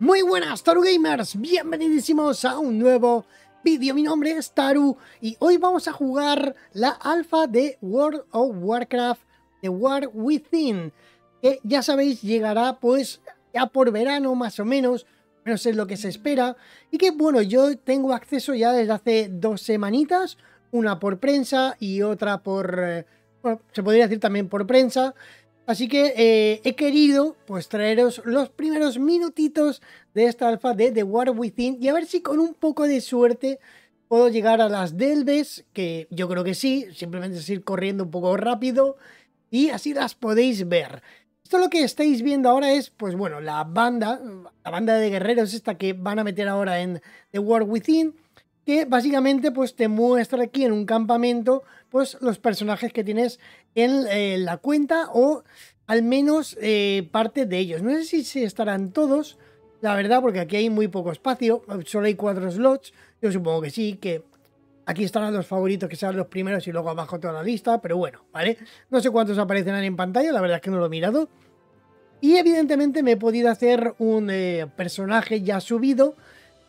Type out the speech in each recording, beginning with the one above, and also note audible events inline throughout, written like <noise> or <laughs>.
Muy buenas Taru Gamers, bienvenidísimos a un nuevo vídeo. Mi nombre es Taru y hoy vamos a jugar la alfa de World of Warcraft The War Within, que ya sabéis llegará pues ya por verano más o menos, menos es lo que se espera. Y que bueno, yo tengo acceso ya desde hace dos semanitas, una por prensa y otra por... Eh, se podría decir también por prensa. Así que eh, he querido pues traeros los primeros minutitos de esta alfa de The War Within y a ver si con un poco de suerte puedo llegar a las Delves, que yo creo que sí, simplemente es ir corriendo un poco rápido y así las podéis ver. Esto lo que estáis viendo ahora es, pues bueno, la banda, la banda de guerreros esta que van a meter ahora en The War Within que básicamente pues te muestra aquí en un campamento pues los personajes que tienes en eh, la cuenta o al menos eh, parte de ellos. No sé si, estarán todos, la verdad, porque aquí hay muy poco espacio, solo hay cuatro slots, yo supongo que sí, que aquí estarán los favoritos que sean los primeros y luego abajo toda la lista, pero bueno, ¿vale? No sé cuántos aparecerán en pantalla, la verdad es que no lo he mirado. Y evidentemente me he podido hacer un eh, personaje ya subido.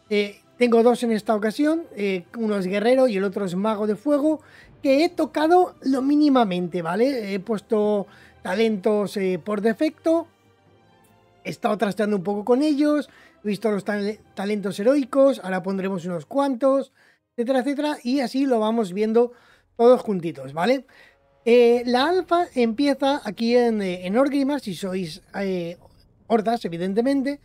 Eh, tengo dos en esta ocasión, eh, uno es guerrero y el otro es mago de fuego, que he tocado lo mínimamente, ¿vale? He puesto talentos eh, por defecto, he estado trasteando un poco con ellos, he visto los talentos heroicos, ahora pondremos unos cuantos, etcétera, etcétera, y así lo vamos viendo todos juntitos, ¿vale? Eh, la alfa empieza aquí en, en si sois hordas, evidentemente,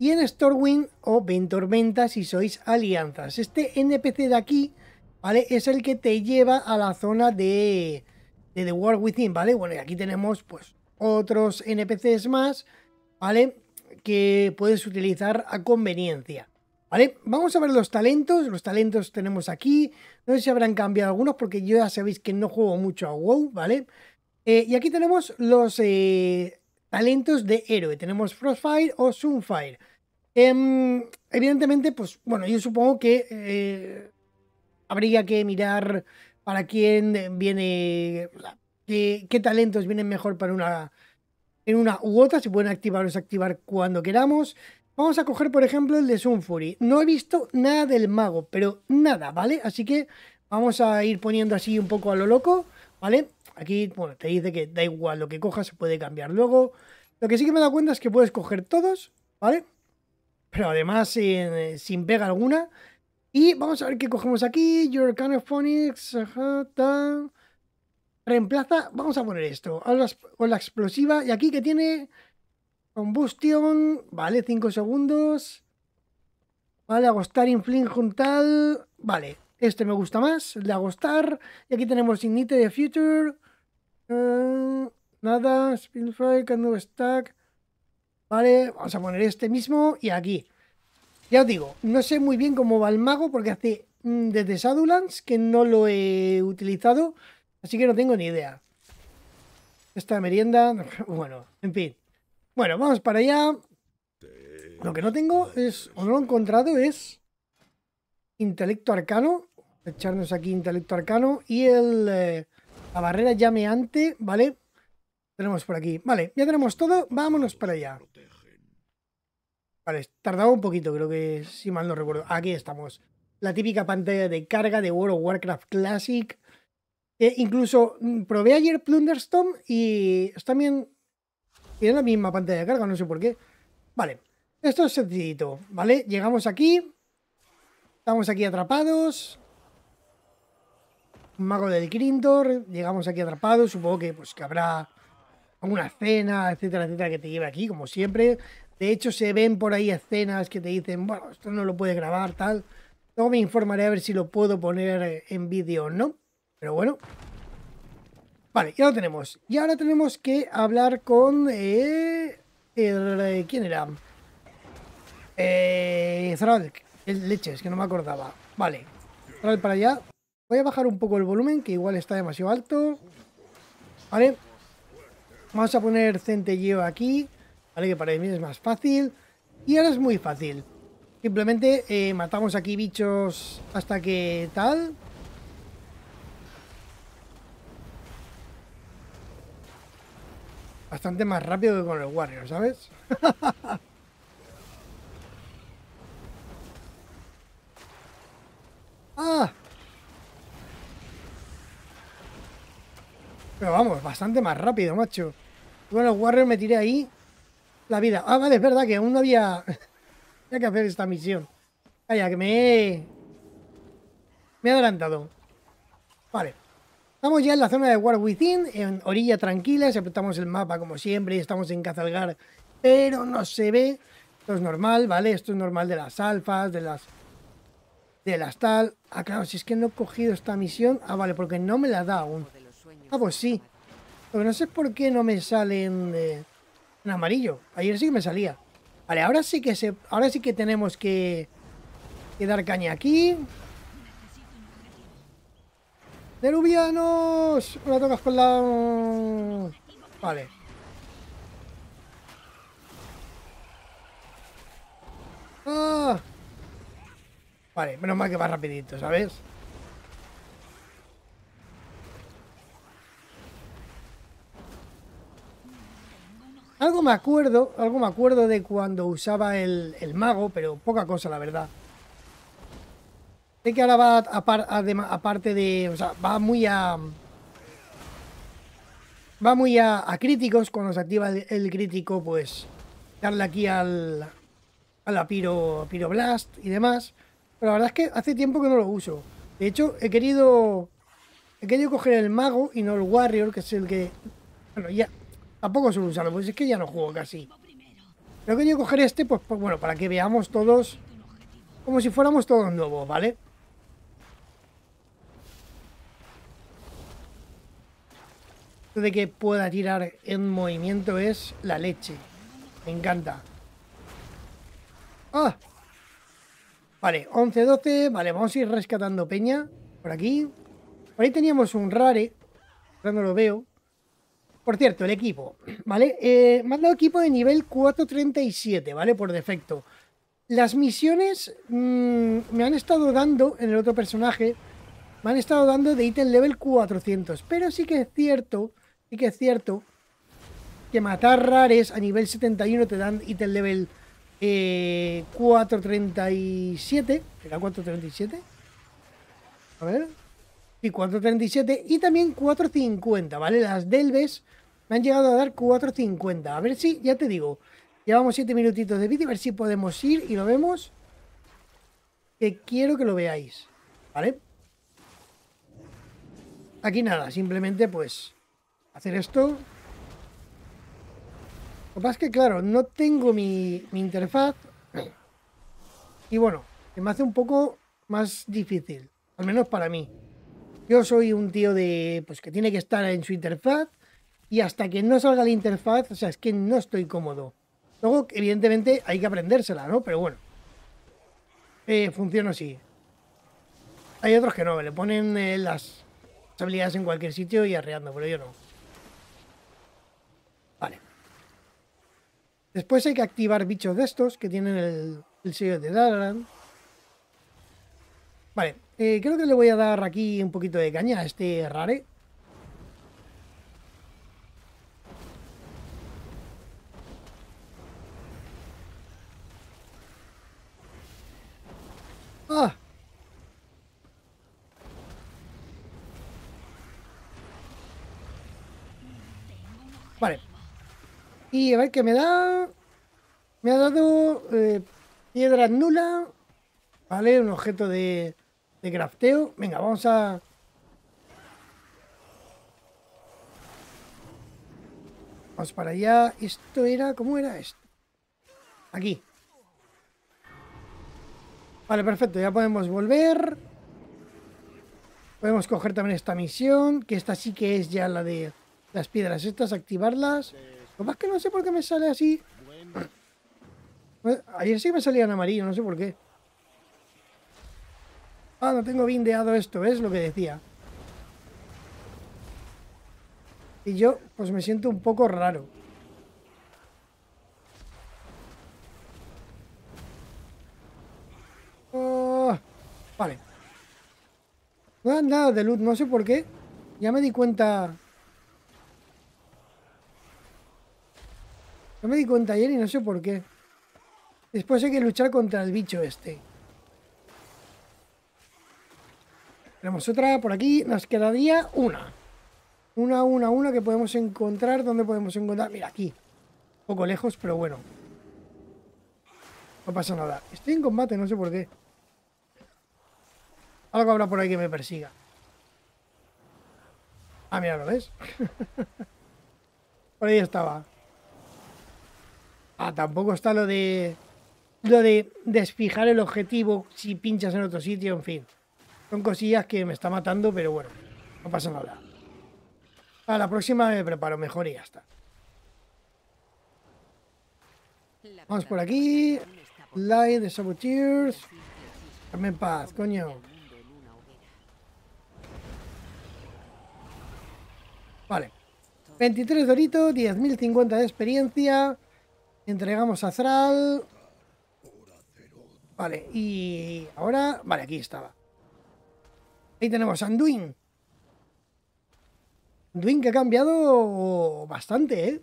y en Stormwind o Ventormenta si sois alianzas. Este NPC de aquí, ¿vale? Es el que te lleva a la zona de, The world Within, ¿vale? Bueno, y aquí tenemos pues otros NPCs más, ¿vale? Que puedes utilizar a conveniencia. ¿Vale? Vamos a ver los talentos. Los talentos tenemos aquí. No sé si habrán cambiado algunos porque yo ya sabéis que no juego mucho a WoW, ¿vale? Eh, y aquí tenemos los eh, talentos de héroe. Tenemos Frostfire o Sunfire. Em, evidentemente, pues bueno, yo supongo que eh, habría que mirar para quién viene, qué, talentos vienen mejor para una, en una u otra, se pueden activar o desactivar cuando queramos. Vamos a coger, por ejemplo, el de Sunfury. No he visto nada del mago, pero nada, ¿vale? Así que vamos a ir poniendo así un poco a lo loco, ¿vale? Aquí, bueno, te dice que da igual lo que cojas, se puede cambiar luego. Lo que sí que me he cuenta es que puedes coger todos, ¿vale? vale pero además eh, sin, pega alguna. Y vamos a ver qué cogemos aquí. Your kind of Reemplaza, vamos a poner esto, con la explosiva. Y aquí que tiene combustión, vale, 5 segundos. Vale, agostar, infling, juntal. Vale, este me gusta más, el de agostar. Y aquí tenemos Ignite de Future. Eh, nada, Spinfire, Candle Stack. ¿Vale? Vamos a poner este mismo y aquí. Ya os digo, no sé muy bien cómo va el mago porque hace mm, desde Sadulans que no lo he utilizado, así que no tengo ni idea. Esta merienda, <laughs> bueno, en fin. Bueno, vamos para allá. Lo que no tengo es, o no lo he encontrado, es intelecto arcano. Echarnos aquí intelecto arcano y el, eh, la barrera llameante, ¿vale? Tenemos por aquí. Vale, ya tenemos todo. Vámonos para allá. Vale, tardaba un poquito, creo que si mal no recuerdo. Aquí estamos. La típica pantalla de carga de World of Warcraft Classic. E incluso mm, probé ayer Plunderstorm y también tiene la misma pantalla de carga, no sé por qué. Vale, esto es sencillito, ¿vale? Llegamos aquí. Estamos aquí atrapados. Mago del Grindor. Llegamos aquí atrapados. Supongo que, pues, que habrá una cena, etcétera, etcétera, que te lleve aquí, como siempre. De hecho, se ven por ahí escenas que te dicen, bueno, esto no lo puedes grabar, tal. Luego me informaré a ver si lo puedo poner en vídeo o no. Pero bueno. Vale, ya lo tenemos. Y ahora tenemos que hablar con... Eh, eh, ¿Quién era? Eh, Leches, que no me acordaba. Vale. para allá. Voy a bajar un poco el volumen, que igual está demasiado alto. Vale. Vamos a poner centelleo aquí, ¿vale? Que para mí es más fácil. Y ahora es muy fácil. Simplemente eh, matamos aquí bichos hasta que tal. Bastante más rápido que con el Warrior, ¿sabes? <laughs> Pero vamos, bastante más rápido, macho. Bueno, Warrior, me tiré ahí la vida. Ah, vale, es verdad que aún no había... <laughs> Había que hacer esta misión. Vaya, que me he... Me he adelantado. Vale. Estamos ya en la zona de War Within, en orilla tranquila. apretamos el mapa como siempre y estamos en Cazalgar, pero no se ve. Esto es normal, ¿vale? Esto es normal de las alfas, de las... De las tal... Ah, claro, si es que no he cogido esta misión... Ah, vale, porque no me la da aún. Ah, pues sí. Pero no sé por qué no me salen eh, en amarillo. Ayer sí que me salía. Vale, ahora sí que se, ahora sí que tenemos que, dar caña aquí. deluvianos la tocas con la... Vale. Ah. Vale, menos mal que va rapidito, ¿sabes? Algo me acuerdo, algo me acuerdo de cuando usaba el, mago, pero poca cosa, la verdad. Sé que ahora va aparte de... O sea, va muy a... Va muy a, a críticos. Cuando se activa el, crítico, pues... Darle aquí al... A la piro, Blast y demás. Pero la verdad es que hace tiempo que no lo uso. De hecho, he querido... He querido coger el mago y no el warrior, que es el que... Bueno, ya, Tampoco suelo usarlo, pues es que ya no juego casi. Pero yo coger este, pues, pues, bueno, para que veamos todos... Como si fuéramos todos nuevos, ¿vale? Esto de que pueda tirar en movimiento es la leche. Me encanta. ¡Ah! Vale, 11, 12. Vale, vamos a ir rescatando peña. Por aquí. Por ahí teníamos un rare. Ahora no lo veo. Por cierto, el equipo, ¿vale? Eh, me han dado equipo de nivel 437, ¿vale? Por defecto. Las misiones mm, me han estado dando en el otro personaje, me han estado dando de ítem level 400, pero sí que es cierto, sí que es cierto que matar rares a nivel 71 te dan ítem level 437, eh, ¿será 437? A ver, y 4.37 y también 4.50, ¿vale? Las Delves me han llegado a dar 4.50. A ver si, ya te digo, llevamos 7 minutitos de vídeo, a ver si podemos ir y lo vemos. Que quiero que lo veáis, ¿vale? Aquí nada, simplemente pues hacer esto. Lo que pasa es que, claro, no tengo mi, mi interfaz. Y bueno, me hace un poco más difícil, al menos para mí. Yo soy un tío de, pues que tiene que estar en su interfaz y hasta que no salga la interfaz, o sea, es que no estoy cómodo. Luego, evidentemente, hay que aprendérsela, ¿no? Pero bueno, eh, funciona así. Hay otros que no, le ponen eh, las habilidades en cualquier sitio y arreando, pero yo no. Vale. Después hay que activar bichos de estos que tienen el, el sello de Dalaran. Vale, eh, creo que le voy a dar aquí un poquito de caña a este rare. Ah. Vale. Y a ver qué me da... Me ha dado eh, piedra nula, ¿Vale? Un objeto de, de crafteo. Venga, vamos a... Vamos para allá. Esto era... ¿Cómo era esto? Aquí. Vale, perfecto. Ya podemos volver. Podemos coger también esta misión. Que esta sí que es ya la de las piedras estas. Activarlas. Lo más que no sé por qué me sale así. Ayer sí que me salían amarillo. No sé por qué. Ah, no tengo bindeado esto, es lo que decía. Y yo, pues me siento un poco raro. Oh, vale. No han dado de luz, no sé por qué. Ya me di cuenta... Ya me di cuenta ayer y no sé por qué. Después hay que luchar contra el bicho este. Tenemos otra por aquí, nos quedaría una. Una, una, una que podemos encontrar. ¿Dónde podemos encontrar? Mira, aquí. Un poco lejos, pero bueno. No pasa nada. Estoy en combate, no sé por qué. Algo habrá por ahí que me persiga. Ah, mira, ¿lo ves? <laughs> por ahí estaba. Ah, tampoco está lo de... Lo de desfijar el objetivo si pinchas en otro sitio, en fin. Son cosillas que me está matando, pero bueno, no pasa nada. A la próxima me preparo mejor y ya está. Vamos por aquí. Light de Saboteers. Dame paz, coño. Vale. 23 doritos, 10.050 de experiencia. Entregamos a Zral. Vale, y ahora... Vale, aquí estaba. Ahí tenemos a Anduin. Anduin que ha cambiado bastante, ¿eh?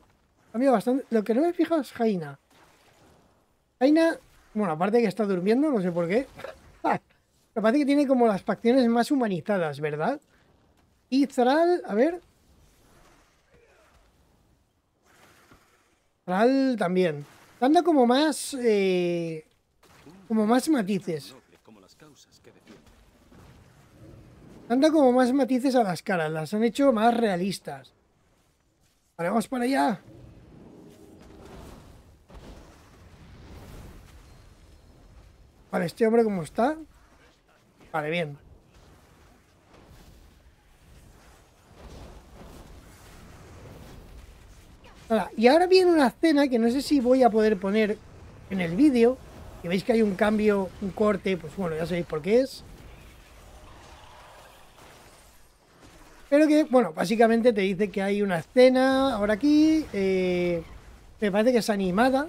Ha bastante. Lo que no me fijo es Jaina. Jaina, bueno, aparte que está durmiendo, no sé por qué. la <laughs> parece que tiene como las facciones más humanizadas, ¿verdad? Y Zral, a ver. Zral también. Anda como más... Eh, como más matices. Han como más matices a las caras, las han hecho más realistas. Vale, vamos para allá. Vale, este hombre cómo está. Vale, bien. y ahora viene una escena que no sé si voy a poder poner en el vídeo. Que veis que hay un cambio, un corte, pues bueno, ya sabéis por qué es. Pero que, bueno, básicamente te dice que hay una escena ahora aquí. Eh, me parece que es animada.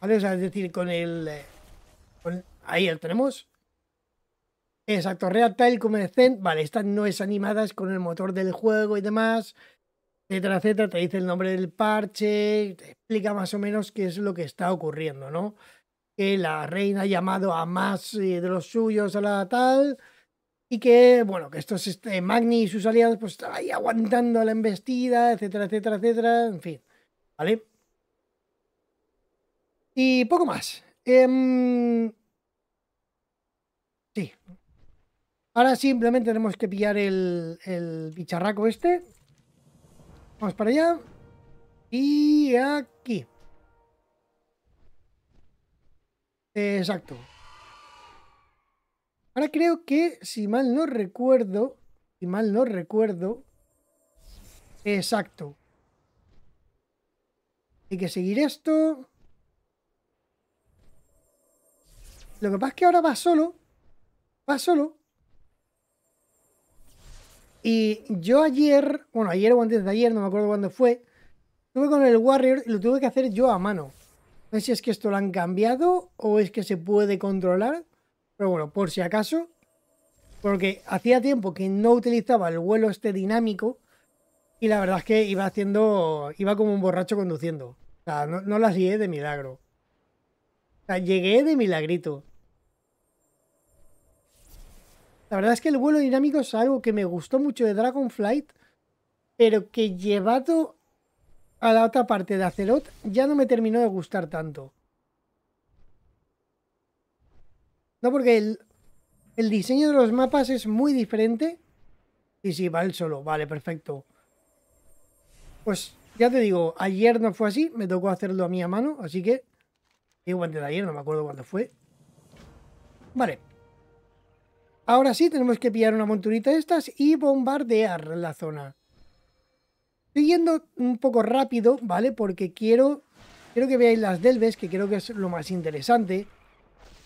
¿Vale? O sea, es decir, con el. Eh, ahí lo tenemos. Exacto, Real Tile como Vale, esta no es animada, es con el motor del juego y demás. Etcétera, etcétera. Te dice el nombre del parche. Te explica más o menos qué es lo que está ocurriendo, ¿no? Que la reina ha llamado a más eh, de los suyos a la tal y que, bueno, que estos este, Magni y sus aliados pues están ahí aguantando la embestida, etcétera, etcétera, etcétera, en fin, ¿vale? Y poco más. Em, sí. Ahora simplemente tenemos que pillar el, el bicharraco este. Vamos para allá. Y aquí. Exacto. Ahora creo que, si mal no recuerdo, si mal no recuerdo, exacto. Hay que seguir esto. Lo que pasa es que ahora va solo. Va solo. Y yo ayer, bueno, ayer o antes de ayer, no me acuerdo cuándo fue, estuve con el Warrior y lo tuve que hacer yo a mano. No sé si es que esto lo han cambiado o es que se puede controlar. Pero bueno, por si acaso, porque hacía tiempo que no utilizaba el vuelo este dinámico y la verdad es que iba haciendo, iba como un borracho conduciendo. O sea, no, no las llegué de milagro. O sea, llegué de milagrito. La verdad es que el vuelo dinámico es algo que me gustó mucho de Dragonflight, pero que llevado a la otra parte de Acelot ya no me terminó de gustar tanto. porque el, diseño de los mapas es muy diferente. Y sí, va el solo. Vale, perfecto. Pues ya te digo, ayer no fue así. Me tocó hacerlo a mi a mano. Así que. Igual de ayer, no me acuerdo cuándo fue. Vale. Ahora sí, tenemos que pillar una monturita de estas y bombardear la zona. Siguiendo un poco rápido, ¿vale? Porque quiero, quiero que veáis las delves, que creo que es lo más interesante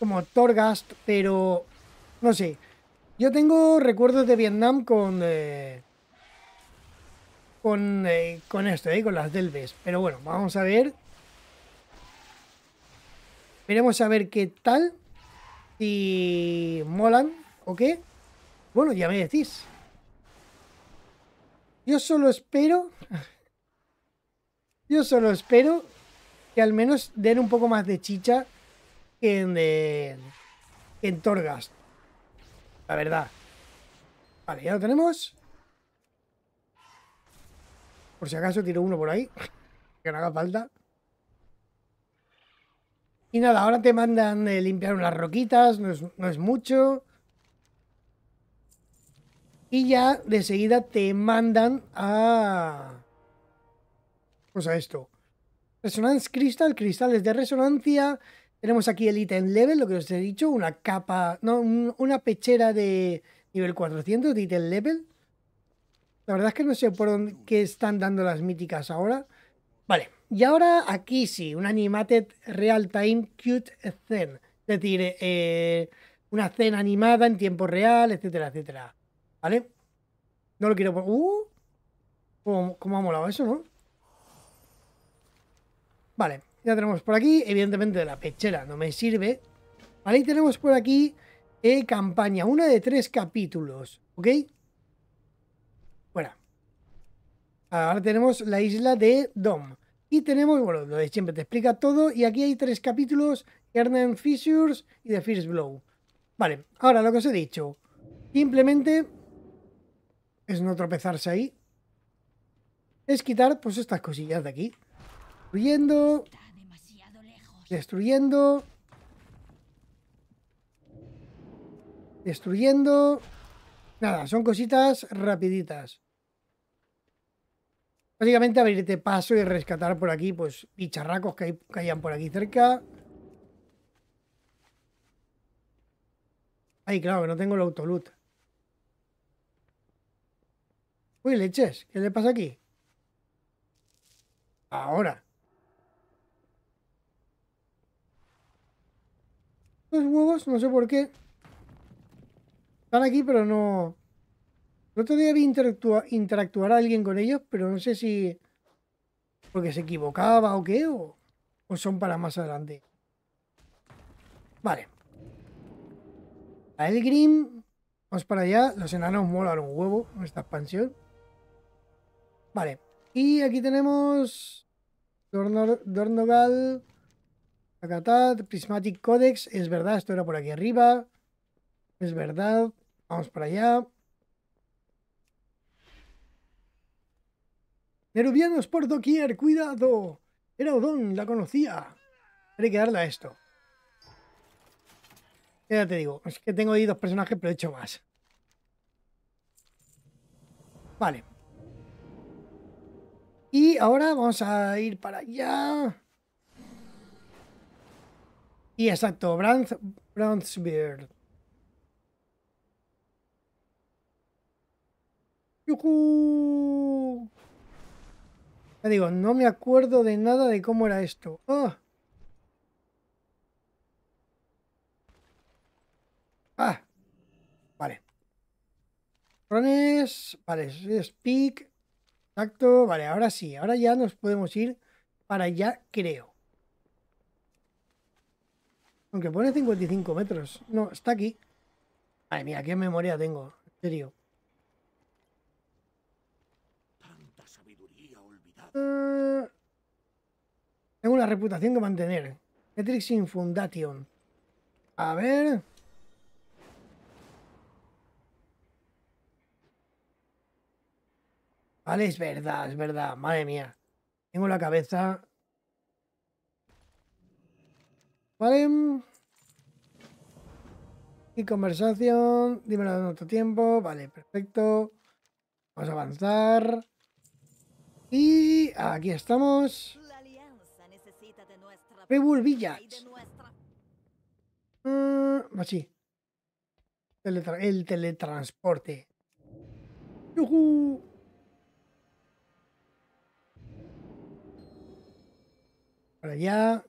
como Torgast, pero no sé. Yo tengo recuerdos de Vietnam con eh, con, eh, con esto, eh, con las Delves. Pero bueno, vamos a ver. Veremos a ver qué tal. Si molan o qué. Bueno, ya me decís. Yo solo espero. <laughs> Yo solo espero que al menos den un poco más de chicha que en, La verdad. Vale, ya lo tenemos. Por si acaso tiro uno por ahí. <laughs> Que no haga falta. Y nada, ahora te mandan limpiar unas roquitas. No es, no es mucho. Y ya de seguida te mandan a... Pues a esto. Resonance cristal, cristales de resonancia, tenemos aquí el ítem level, lo que os he dicho, una capa, no, una pechera de nivel 400 de ítem level. La verdad es que no sé por dónde qué están dando las míticas ahora. Vale, y ahora aquí sí, un animated real time cute scene. Es decir, eh, una escena animada en tiempo real, etcétera, etcétera. ¿Vale? No lo quiero... ¡Uh! cómo ha molado eso, no? Vale. Ya tenemos por aquí, evidentemente, la pechera no me sirve. Vale, y tenemos por aquí eh, campaña, una de tres capítulos, ¿ok? Fuera. Ahora tenemos la isla de Dom. Y tenemos, bueno, lo de siempre te explica todo. Y aquí hay tres capítulos, Hernan Fissures y The First Blow. Vale, ahora lo que os he dicho. Simplemente es no tropezarse ahí. Es quitar, pues, estas cosillas de aquí. Huyendo, Destruyendo. Destruyendo. Nada, son cositas rapiditas. Básicamente abrirte paso y rescatar por aquí, pues, bicharracos que, hayan por aquí cerca. Ay, claro, que no tengo el autoloot. Uy, leches, ¿qué le pasa aquí? Ahora. Los huevos, no sé por qué. Están aquí, pero no... no otro día vi interactuar a alguien con ellos, pero no sé si... Porque se equivocaba o qué, o, son para más adelante. Vale. A El Grim. Vamos para allá. Los enanos molan un huevo en esta expansión. Vale. Y aquí tenemos... Dornogal... Acatad, Prismatic Codex, es verdad, esto era por aquí arriba. Es verdad, vamos para allá. Nerubianos por doquier, cuidado. Era Odón, la conocía. Hay que darle a esto. Ya te digo, es que tengo ahí dos personajes, pero he hecho más. Vale. Y ahora vamos a ir para allá. Y exacto, Brands, Brown Ya digo, no me acuerdo de nada de cómo era esto. ¡Ah! ¡Ah! Vale. Rones. Vale, Speak. Exacto. Vale, ahora sí. Ahora ya nos podemos ir para allá, creo. Aunque pone 55 metros. No, está aquí. Madre mía, qué memoria tengo. En serio. Tanta eh, tengo una reputación que mantener. Metrix Infundation. A ver. Vale, es verdad, es verdad. Madre mía. Tengo la cabeza Vale. Y conversación. Dímelo en otro tiempo. Vale, perfecto. Vamos a avanzar. Y aquí estamos. Rebel Village. Mm, así. el teletransporte. ¡Yuhu! Para allá.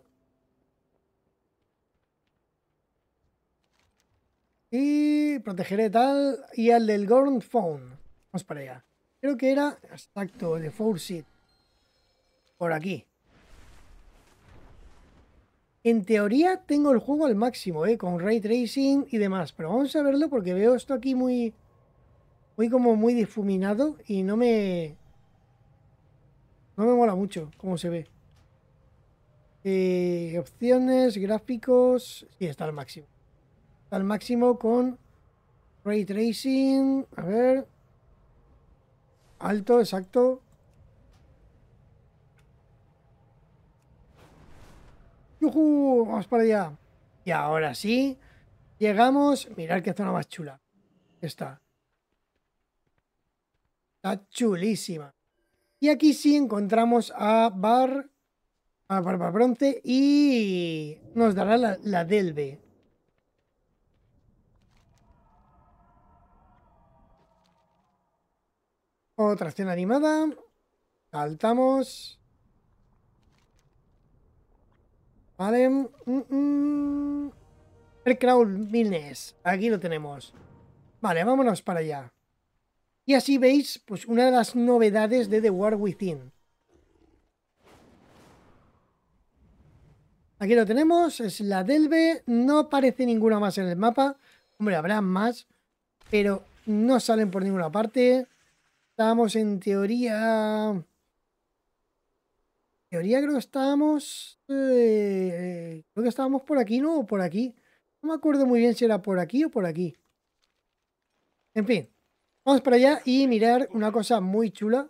Y protegeré tal. Y al del Gorn Phone. Vamos para allá. Creo que era. Exacto, el de Four Por aquí. En teoría tengo el juego al máximo, ¿eh? Con ray tracing y demás. Pero vamos a verlo porque veo esto aquí muy. Muy como muy difuminado y no me. No me mola mucho cómo se ve. Eh, opciones, gráficos. Sí, está al máximo al máximo con Ray Tracing. A ver. Alto, exacto. Vamos para allá. Y ahora sí, llegamos. Mirad qué zona más chula. Está. Está chulísima. Y aquí sí encontramos a Bar, a Barba Bronce y nos dará la, la Delve. Otra acción animada. Saltamos. Vale. Mm, mm. El Crown Milnes. Aquí lo tenemos. Vale, vámonos para allá. Y así veis, pues una de las novedades de The War Within. Aquí lo tenemos, es la Delve. No aparece ninguna más en el mapa. Hombre, habrá más, pero no salen por ninguna parte. Estábamos en teoría. Teoría creo que estábamos. Eh, eh, creo que estábamos por aquí, ¿no? O por aquí. No me acuerdo muy bien si era por aquí o por aquí. En fin. Vamos para allá y mirar una cosa muy chula.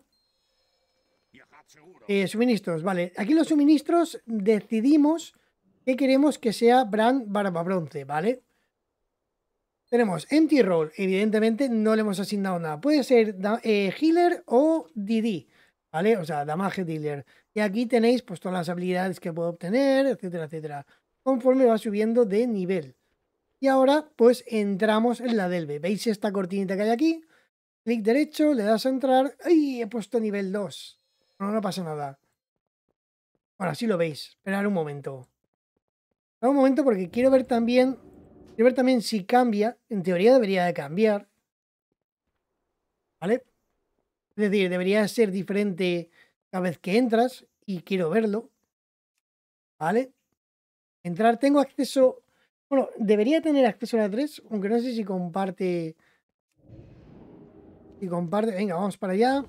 Eh, suministros, vale. Aquí los suministros decidimos que queremos que sea Brand bronce ¿vale? Tenemos Empty Roll, evidentemente no le hemos asignado nada. Puede ser eh, Healer o DD, ¿vale? O sea, Damage Dealer. Y aquí tenéis pues todas las habilidades que puedo obtener, etcétera, etcétera. Conforme va subiendo de nivel. Y ahora pues entramos en la Delve. ¿Veis esta cortinita que hay aquí? Clic derecho, le das a entrar. ¡Ay! He puesto nivel 2. No, no pasa nada. Ahora sí lo veis. Esperar un momento. Esperad un momento porque quiero ver también Quiero ver también si cambia. En teoría debería de cambiar. ¿Vale? Es decir, debería ser diferente cada vez que entras y quiero verlo. ¿Vale? Entrar, tengo acceso... Bueno, debería tener acceso a la 3, aunque no sé si comparte... Si comparte... Venga, vamos para allá.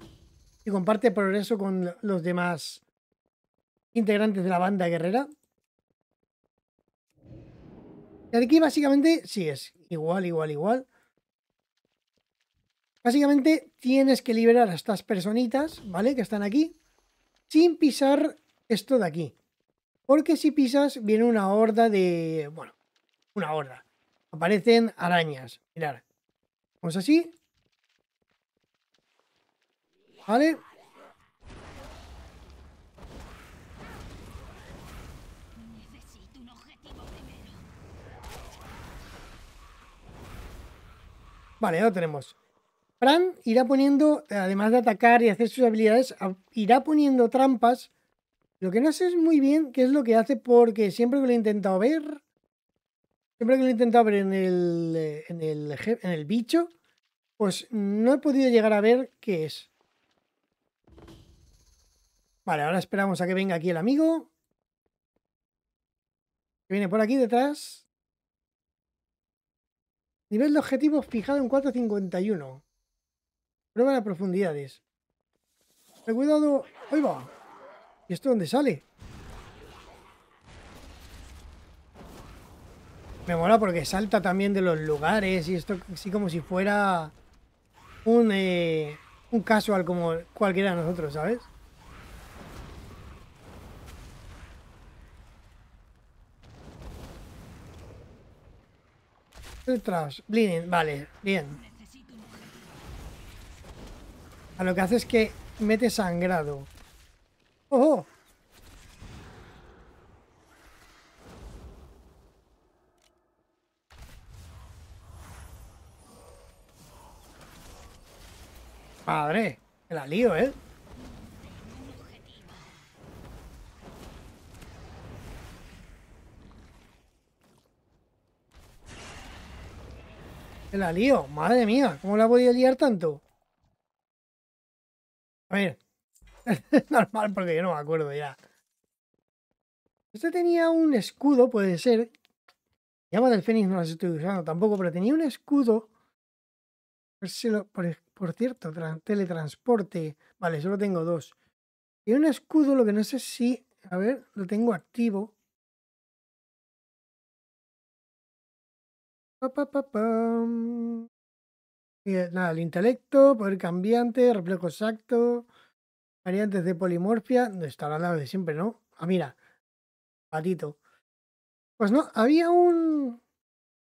Si comparte progreso con los demás integrantes de la banda guerrera. Y aquí básicamente sí es igual, igual, igual. Básicamente tienes que liberar a estas personitas, ¿vale? Que están aquí, sin pisar esto de aquí. Porque si pisas, viene una horda de... Bueno, una horda. Aparecen arañas. Mirad. Vamos así. ¿Vale? Vale, ya tenemos. Fran irá poniendo, además de atacar y hacer sus habilidades, irá poniendo trampas. Lo que no sé es muy bien qué es lo que hace porque siempre que lo he intentado ver, siempre que lo he intentado ver en el, en el, en el bicho, pues no he podido llegar a ver qué es. Vale, ahora esperamos a que venga aquí el amigo. Que viene por aquí detrás. Nivel de objetivo fijado en 4.51. Prueba las profundidades. Cuidado. Ahí va. ¿Y esto dónde sale? Me mola porque salta también de los lugares y esto así como si fuera un, eh, un casual como cualquiera de nosotros, ¿sabes? Detrás, Bleeding, vale, bien. A lo que hace es que mete sangrado. ¡Oh! Padre, me la lío, ¿eh? La lío, madre mía, ¿cómo la ha podido liar tanto? A ver, es <laughs> normal porque yo no me acuerdo ya. Este tenía un escudo, puede ser. Llama del Fénix no las estoy usando tampoco, pero tenía un escudo. Por, por cierto, teletransporte. Vale, solo tengo dos. Y un escudo, lo que no sé si. A ver, lo tengo activo. Eh, nada, el intelecto, poder cambiante, reflejo exacto, variantes de polimorfia, está hablando de siempre, ¿no? Ah, mira, patito. Pues no, había un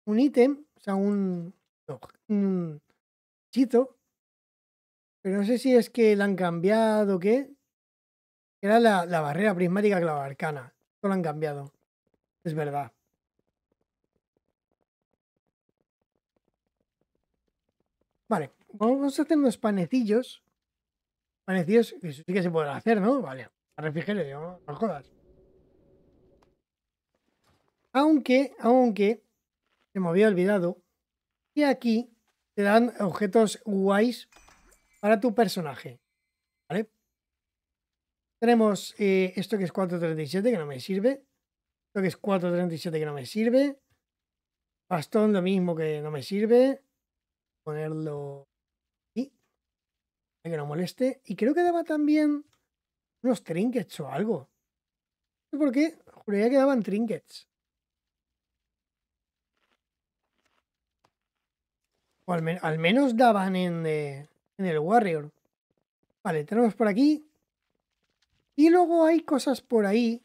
un ítem, o sea, un, chito, pero no sé si es que la han cambiado o qué. Era la, la barrera prismática clavarcana. Esto lo han cambiado. Es verdad. vamos a hacer unos panecillos. Panecillos, que sí que se podrá hacer, ¿no? Vale, a refrigerio, digamos, no jodas. Aunque, aunque, se me había olvidado que aquí te dan objetos guays para tu personaje. ¿Vale? Tenemos eh, esto que es 437, que no me sirve. Esto que es 437, que no me sirve. Bastón, lo mismo que no me sirve. Ponerlo que no moleste. Y creo que daba también unos trinkets o algo. No sé por qué, juraría que daban trinkets. O al, menos daban eh, en, el Warrior. Vale, tenemos por aquí. Y luego hay cosas por ahí.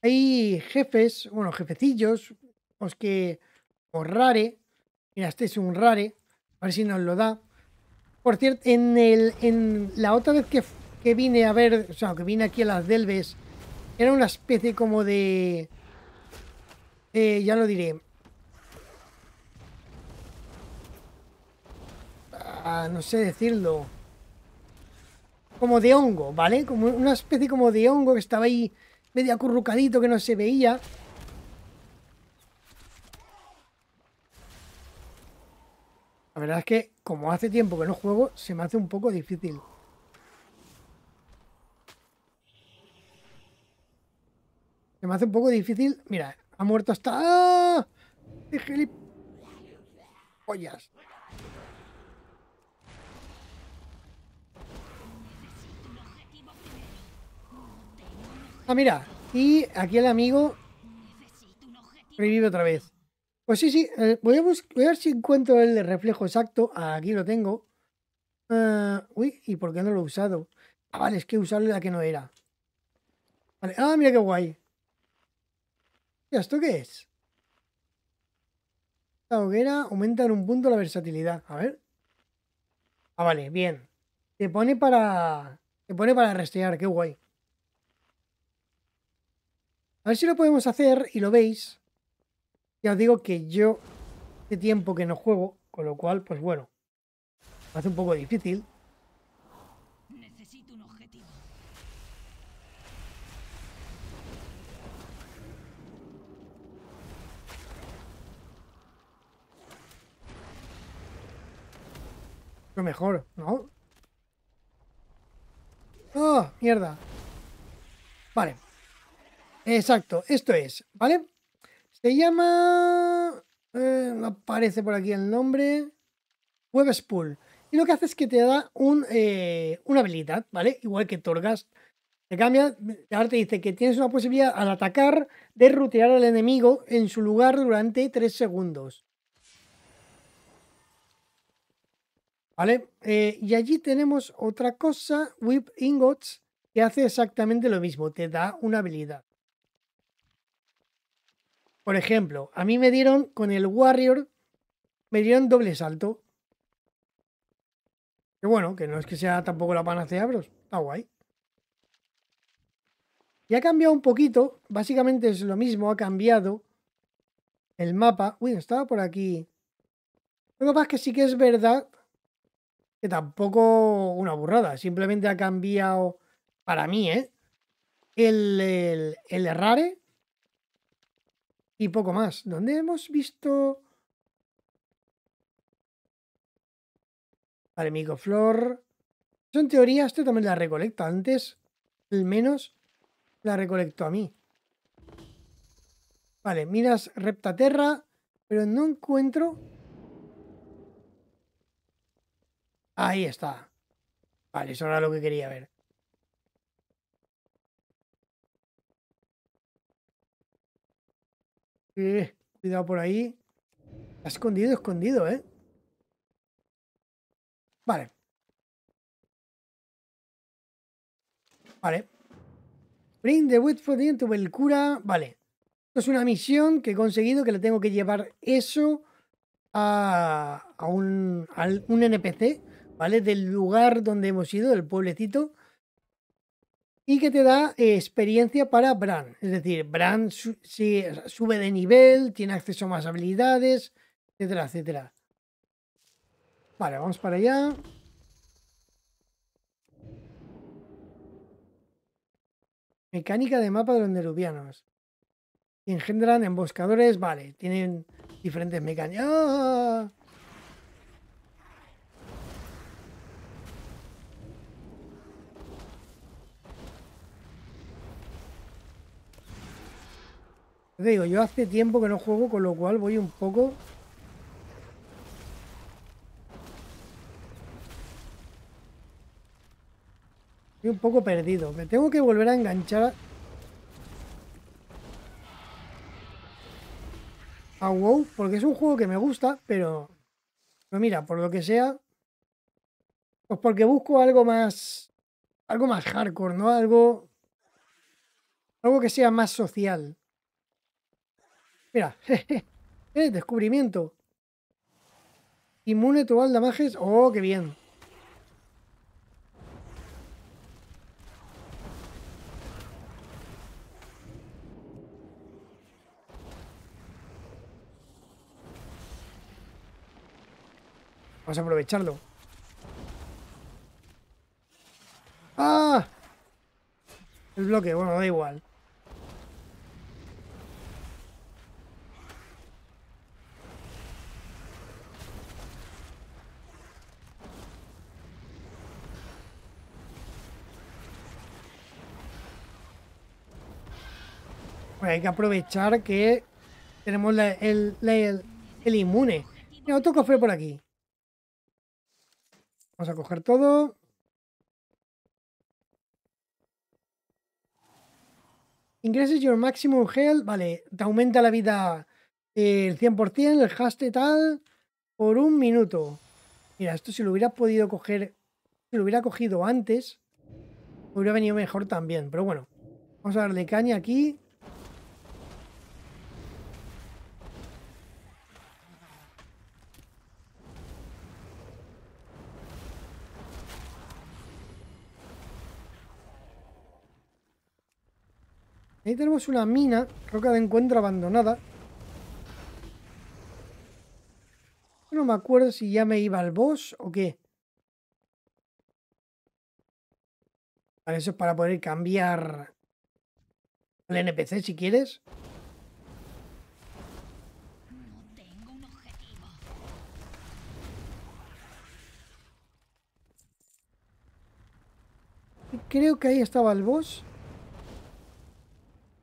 Hay jefes, bueno, jefecillos, os pues que... O rare. Mira, este es un rare. A ver si nos lo da. Por cierto, en, el, en la otra vez que, vine a ver, o sea, que vine aquí a las Delves, era una especie como de... Eh, ya lo diré. Ah, no sé decirlo. Como de hongo, ¿vale? Como una especie como de hongo que estaba ahí medio acurrucadito que no se veía. La verdad es que, como hace tiempo que no juego, se me hace un poco difícil. Se me hace un poco difícil. Mira, ha muerto hasta... ¡Ah! ¡Qué gilipollas! Ah, mira. Y aquí el amigo revive otra vez. Pues sí, sí. Eh, voy, a ver si encuentro el de reflejo exacto. Aquí lo tengo. Ah, uy, ¿y por qué no lo he usado? Ah, vale, es que usarle la que no era. Vale. Ah, mira qué guay. ¿Esto qué es? La hoguera aumenta en un punto la versatilidad. A ver. Ah, vale, bien. Te pone para. Te pone para rastrear. qué guay. A ver si lo podemos hacer y lo veis. Ya os digo que yo hace tiempo que no juego, con lo cual, pues bueno, me hace un poco difícil. Necesito un objetivo. Lo mejor, ¿no? ¡Oh, mierda! Vale. Exacto, esto es, ¿vale? Se llama... Eh, aparece por aquí el nombre. Web Spool. Y lo que hace es que te da un, eh, una habilidad, ¿vale? Igual que Torgas. Te cambia, ahora te dice que tienes una posibilidad al atacar de rutear al enemigo en su lugar durante 3 segundos. ¿Vale? Eh, y allí tenemos otra cosa, Whip Ingots, que hace exactamente lo mismo, te da una habilidad. Por ejemplo, a mí me dieron con el Warrior, me dieron doble salto. Que bueno, que no es que sea tampoco la panacea, pero está guay. Y ha cambiado un poquito, básicamente es lo mismo, ha cambiado el mapa. Uy, estaba por aquí. Lo que pasa es que sí que es verdad que tampoco una burrada, simplemente ha cambiado, para mí, ¿eh? El, el, el y poco más. ¿Dónde hemos visto. Vale, Flor Son teorías, esto también la recolecta. Antes, al menos, la recolectó a mí. Vale, miras Reptaterra, pero no encuentro. Ahí está. Vale, eso era lo que quería ver. cuidado por ahí. Está escondido, escondido, ¿eh? Vale. Vale. Bring the wood for the Vale. Esto es una misión que he conseguido que le tengo que llevar eso a, a, un, a un NPC, ¿vale? Del lugar donde hemos ido, del pueblecito y que te da eh, experiencia para Bran. Es decir, Bran sube de nivel, tiene acceso a más habilidades, etcétera, etcétera. Vale, vamos para allá. Mecánica de mapa de los nerubianos. Engendran emboscadores, vale, tienen diferentes mecánicas. ¡Ah! digo, yo hace tiempo que no juego, con lo cual voy un poco... Estoy un poco perdido. Me tengo que volver a enganchar a, a WoW, porque es un juego que me gusta, pero... Pero mira, por lo que sea... Pues porque busco algo más... Algo más hardcore, ¿no? Algo... Algo que sea más social. Mira, <laughs> eh, descubrimiento. Inmune tu al mages. Oh, qué bien. Vamos a aprovecharlo. ¡Ah! El bloque, bueno, da igual. Pues hay que aprovechar que tenemos el, el, el, inmune. Mira, otro cofre por aquí. Vamos a coger todo. Ingreses your maximum health. Vale, te aumenta la vida eh, el 100%, el haste tal, por un minuto. Mira, esto si lo hubiera podido coger, si lo hubiera cogido antes, hubiera venido mejor también. Pero bueno, vamos a darle caña aquí. Ahí tenemos una mina, roca de encuentro abandonada. No me acuerdo si ya me iba al boss o qué. Vale, eso es para poder cambiar el NPC si quieres. Creo que ahí estaba el boss.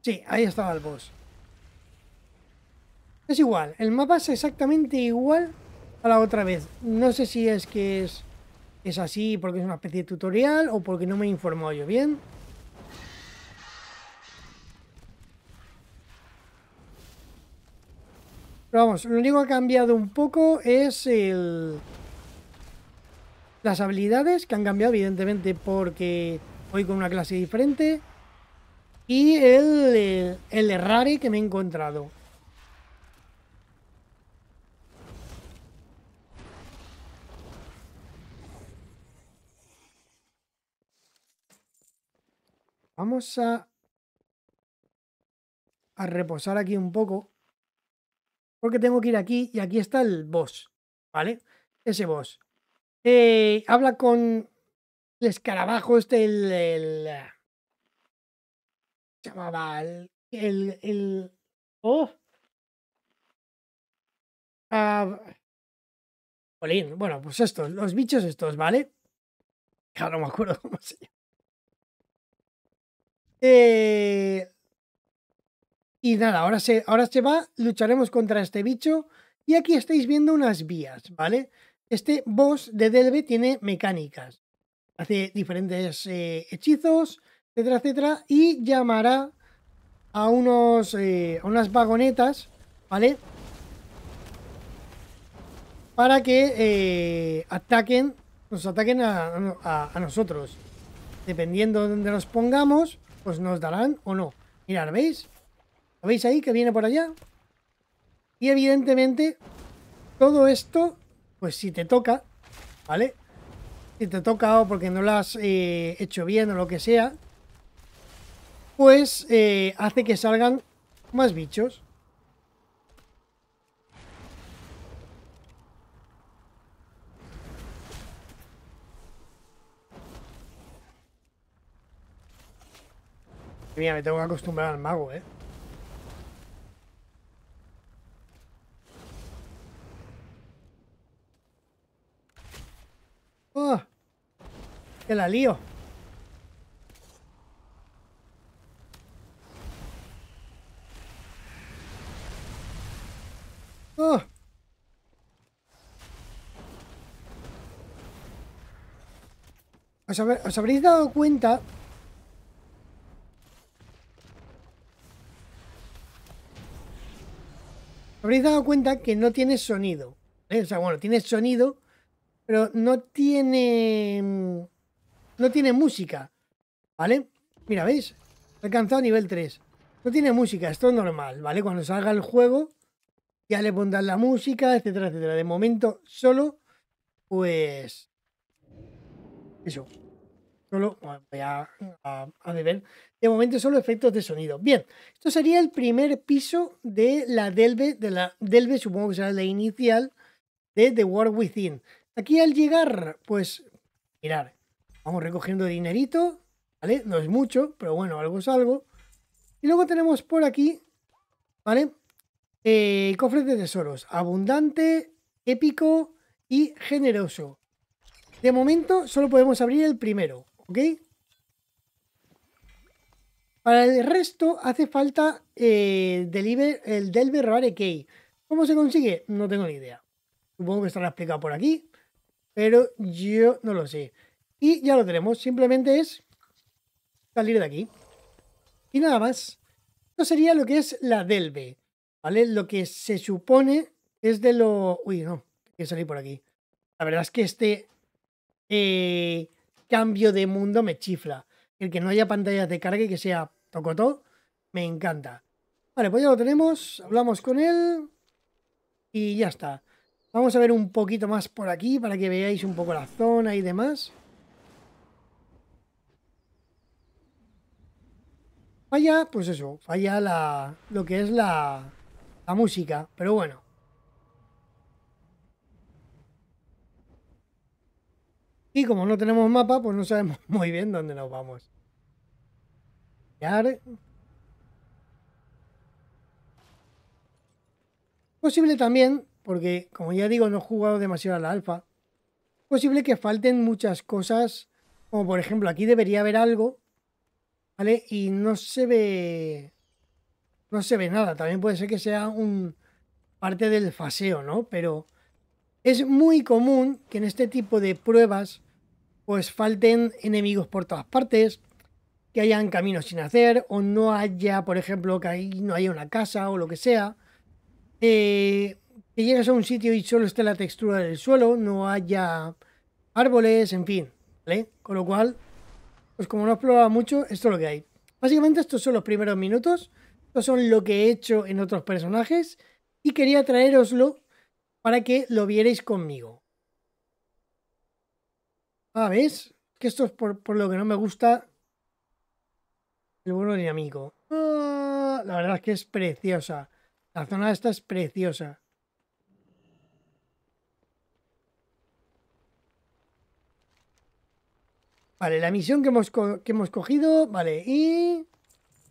Sí, ahí estaba el boss. Es igual, el mapa es exactamente igual a la otra vez. No sé si es que es, así porque es una especie de tutorial o porque no me informó yo bien. Pero vamos, lo único que ha cambiado un poco es el... Las habilidades que han cambiado, evidentemente, porque voy con una clase diferente y el, eh, el Errari que me he encontrado. Vamos a, a reposar aquí un poco. Porque tengo que ir aquí y aquí está el boss. ¿Vale? Ese boss. Eh, habla con el escarabajo, este, el llamaba? El. el, oh. Ah, Polín, bueno, pues estos, los bichos estos, ¿vale? <laughs> Ya no me acuerdo cómo se llama. Eh, y nada, ahora se, ahora se va, lucharemos contra este bicho. Y aquí estáis viendo unas vías, ¿vale? Este boss de Delve tiene mecánicas. Hace diferentes eh, hechizos, etcétera, etcétera, y llamará a unos eh, a unas vagonetas, ¿vale? Para que eh, ataquen, nos ataquen a, a, nosotros. Dependiendo de donde nos pongamos, pues nos darán o no. Mirad, ¿veis? ¿Lo veis ahí que viene por allá? Y evidentemente, todo esto, pues si te toca, ¿vale? Si te toca o porque no lo has eh, hecho bien o lo que sea, pues hace que salgan más bichos. Mira, me tengo que acostumbrar al mago, ¿eh? ¡Oh! ¡Que la lío! os, habréis dado cuenta habréis dado cuenta que no tiene sonido. ¿eh? O sea, bueno, tiene sonido, pero no tiene. No tiene música. ¿Vale? Mira, ¿veis? ha alcanzado nivel 3. No tiene música, esto es normal, ¿vale? Cuando salga el juego, ya le pondrán la música, etcétera, etcétera. De momento, solo, pues. Eso solo voy a, beber. De momento solo efectos de sonido. Bien, esto sería el primer piso de la Delve, de la Delve supongo que será la inicial de The world Within. Aquí al llegar, pues, mirar, vamos recogiendo dinerito, ¿vale? No es mucho, pero bueno, algo es algo. Y luego tenemos por aquí, ¿vale? Eh, cofres de tesoros, abundante, épico y generoso. De momento solo podemos abrir el primero. ¿Ok? Para el resto hace falta eh, deliver, el Delve Rare Key. ¿Cómo se consigue? No tengo ni idea. Supongo que estará explicado por aquí, pero yo no lo sé. Y ya lo tenemos. Simplemente es salir de aquí. Y nada más. Esto sería lo que es la Delve. ¿Vale? Lo que se supone es de lo... Uy, no. Hay que salir por aquí. La verdad es que este... Eh, cambio de mundo me chifla. El que no haya pantallas de carga y que sea tocotó, me encanta. Vale, pues ya lo tenemos, hablamos con él y ya está. Vamos a ver un poquito más por aquí para que veáis un poco la zona y demás. Falla, pues eso, falla la, lo que es la, la música, pero bueno. Y como no tenemos mapa, pues no sabemos <laughs> muy bien dónde nos vamos. Posible también, porque como ya digo, no he jugado demasiado a la alfa. Posible que falten muchas cosas, como por ejemplo, aquí debería haber algo, ¿vale? Y no se ve. No se ve nada. También puede ser que sea un parte del faseo, ¿no? Pero es muy común que en este tipo de pruebas pues falten enemigos por todas partes, que hayan caminos sin hacer, o no haya, por ejemplo, que ahí no haya una casa o lo que sea. Eh, que llegues a un sitio y solo esté la textura del suelo, no haya árboles, en fin. ¿vale? Con lo cual, pues como no he explorado mucho, esto es lo que hay. Básicamente estos son los primeros minutos, estos son lo que he hecho en otros personajes y quería traeroslo para que lo vierais conmigo. Ah, ¿ves? Que esto es por, lo que no me gusta el vuelo dinámico. Ah, la verdad es que es preciosa. La zona esta es preciosa. Vale, la misión que hemos, cogido, vale, y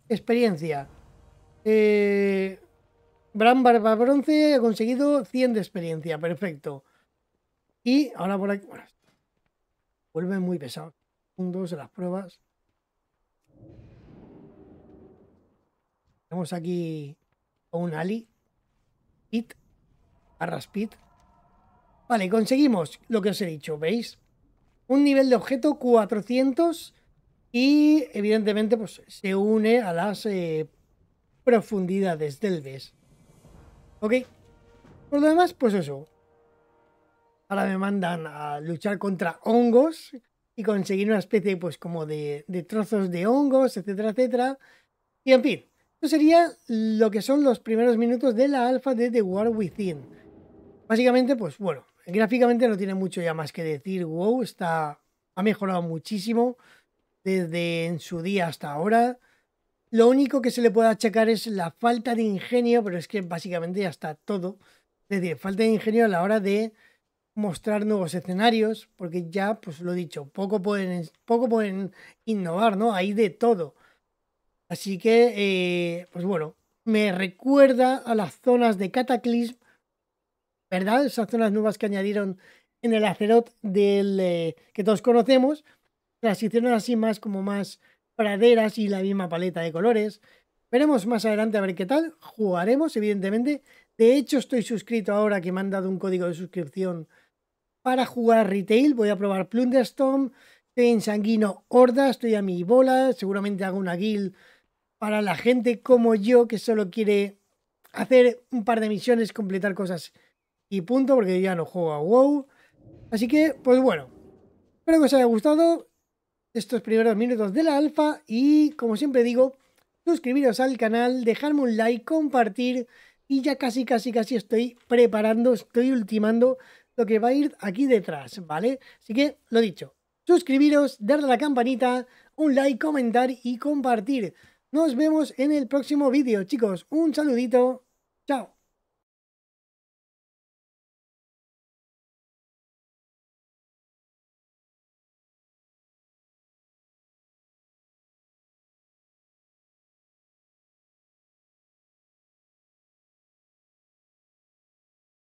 experiencia. Eh, Bran Barba Bronce ha conseguido 100 de experiencia, perfecto. Y ahora por aquí, vuelven muy pesados. Segundos de las pruebas. Tenemos aquí a un Ali. Pit. Arras Pit. Vale, conseguimos lo que os he dicho, ¿veis? Un nivel de objeto 400 y evidentemente pues, se une a las eh, profundidades del BES. ¿Ok? Por lo demás, pues eso. Ahora me mandan a luchar contra hongos y conseguir una especie pues como de, trozos de hongos, etcétera, etcétera. Y en fin, eso sería lo que son los primeros minutos de la alfa de The War Within. Básicamente, pues bueno, gráficamente no tiene mucho ya más que decir. WoW está, ha mejorado muchísimo desde en su día hasta ahora. Lo único que se le puede achacar es la falta de ingenio, pero es que básicamente ya está todo. Es decir, falta de ingenio a la hora de mostrar nuevos escenarios, porque ya, pues lo he dicho, poco pueden, poco pueden innovar, ¿no? Hay de todo. Así que, eh, pues bueno, me recuerda a las zonas de Cataclysm, ¿verdad? Esas zonas nuevas que añadieron en el Azeroth del, eh, que todos conocemos. Las hicieron así más como más praderas y la misma paleta de colores. Veremos más adelante a ver qué tal. Jugaremos, evidentemente. De hecho, estoy suscrito ahora que me han dado un código de suscripción para jugar retail. Voy a probar Plunderstorm. Estoy en Sanguino Horda, estoy a mi bola. Seguramente hago una guild para la gente como yo que solo quiere hacer un par de misiones, completar cosas y punto, porque ya no juego a WoW. Así que, pues bueno, espero que os haya gustado estos primeros minutos de la alfa y, como siempre digo, suscribiros al canal, dejarme un like, compartir y ya casi, casi, casi estoy preparando, estoy ultimando lo que va a ir aquí detrás, ¿vale? Así que, lo dicho, suscribiros, darle a la campanita, un like, comentar y compartir. Nos vemos en el próximo vídeo, chicos. Un saludito. Chao.